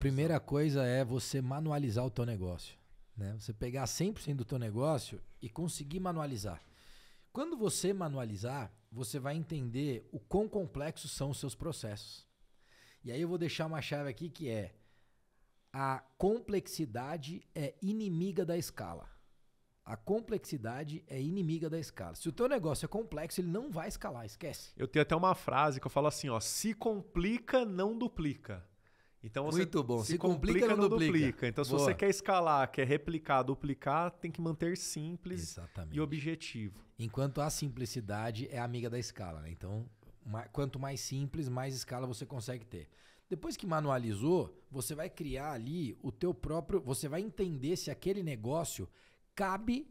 Primeira Exato. coisa é você manualizar o teu negócio. Né? Você pegar 100% do teu negócio e conseguir manualizar. Quando você manualizar, você vai entender o quão complexos são os seus processos. E aí eu vou deixar uma chave aqui que é a complexidade é inimiga da escala. A complexidade é inimiga da escala. Se o teu negócio é complexo, ele não vai escalar, esquece. Eu tenho até uma frase que eu falo assim, ó, se complica, não duplica. Então você Muito bom. Se, se complica, complica, não duplica. duplica. Então, Boa. se você quer escalar, quer replicar, duplicar, tem que manter simples Exatamente. e objetivo. Enquanto a simplicidade é amiga da escala, né? Então, quanto mais simples, mais escala você consegue ter. Depois que manualizou, você vai criar ali o teu próprio, você vai entender se aquele negócio cabe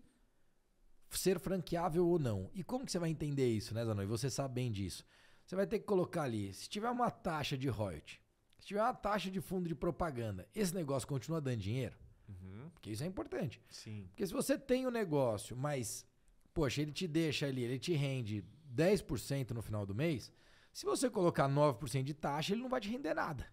ser franqueável ou não. E como que você vai entender isso, né, Zanoni? Você sabe bem disso. Você vai ter que colocar ali, se tiver uma taxa de royalties se tiver uma taxa de fundo de propaganda, esse negócio continua dando dinheiro? Uhum. Porque isso é importante. Sim. Porque se você tem o um negócio, mas, poxa, ele te deixa ali, ele te rende 10% no final do mês, se você colocar 9% de taxa, ele não vai te render nada.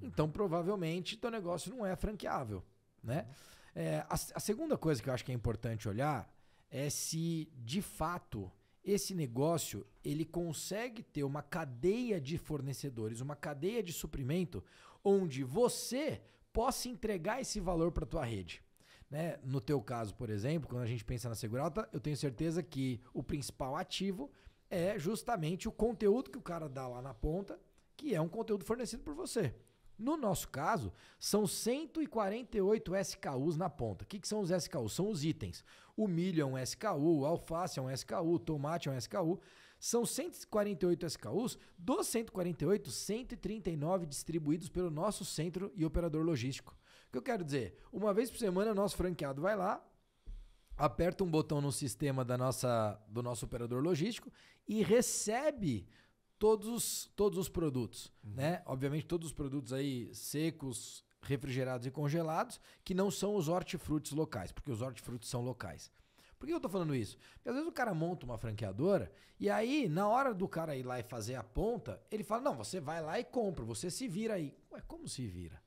Uhum. Então, provavelmente, teu negócio não é franqueável. Né? Uhum. É, a, a segunda coisa que eu acho que é importante olhar é se, de fato, esse negócio ele consegue ter uma cadeia de fornecedores, uma cadeia de suprimento, onde você possa entregar esse valor para a tua rede. Né? No teu caso, por exemplo, quando a gente pensa na segurata, tá? eu tenho certeza que o principal ativo é justamente o conteúdo que o cara dá lá na ponta, que é um conteúdo fornecido por você. No nosso caso, são 148 SKUs na ponta. O que, que são os SKUs? São os itens. O milho é um SKU, o alface é um SKU, o tomate é um SKU. São 148 SKUs, dos 148, 139 distribuídos pelo nosso centro e operador logístico. O que eu quero dizer? Uma vez por semana, nosso franqueado vai lá, aperta um botão no sistema da nossa, do nosso operador logístico e recebe todos os, todos os produtos, uhum. né? Obviamente todos os produtos aí secos, refrigerados e congelados, que não são os hortifrutos locais, porque os hortifrutos são locais. Por que eu tô falando isso? Porque às vezes o cara monta uma franqueadora e aí, na hora do cara ir lá e fazer a ponta, ele fala: não, você vai lá e compra, você se vira aí. Ué, como se vira?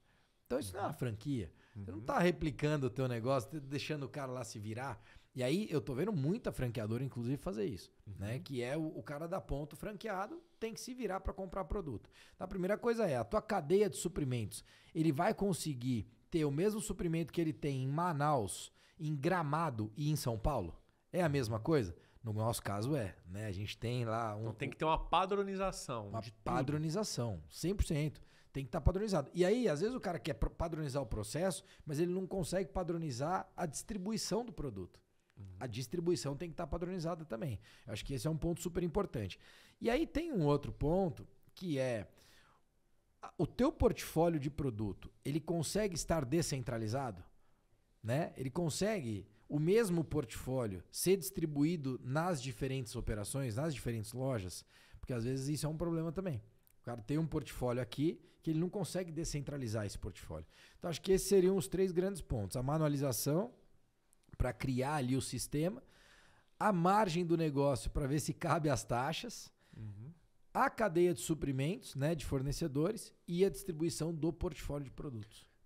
Então isso uhum. não é uma uhum. franquia. Uhum. Você não uhum. tá replicando o teu negócio, deixando o cara lá se virar. E aí eu tô vendo muita franqueadora, inclusive, fazer isso, uhum. né? Que é o, o, cara da ponta franqueado tem que se virar para comprar produto. Então, a primeira coisa é a tua cadeia de suprimentos. Ele vai conseguir ter o mesmo suprimento que ele tem em Manaus, em Gramado e em São Paulo? É a mesma coisa? No nosso caso é, né? A gente tem lá um, Então tem que ter uma padronização. Uma padronização, 100%. Tem que estar tá padronizado. E aí, às vezes o cara quer padronizar o processo, mas ele não consegue padronizar a distribuição do produto. A distribuição tem que estar tá padronizada também. Eu acho que esse é um ponto super importante. E aí tem um outro ponto que é o teu portfólio de produto, ele consegue estar descentralizado? Né? Ele consegue o mesmo portfólio ser distribuído nas diferentes operações, nas diferentes lojas? Porque às vezes isso é um problema também. O cara tem um portfólio aqui que ele não consegue descentralizar esse portfólio. Então acho que esses seriam os três grandes pontos: a manualização, para criar ali o sistema, a margem do negócio para ver se cabe as taxas, uhum. a cadeia de suprimentos, né, de fornecedores e a distribuição do portfólio de produtos.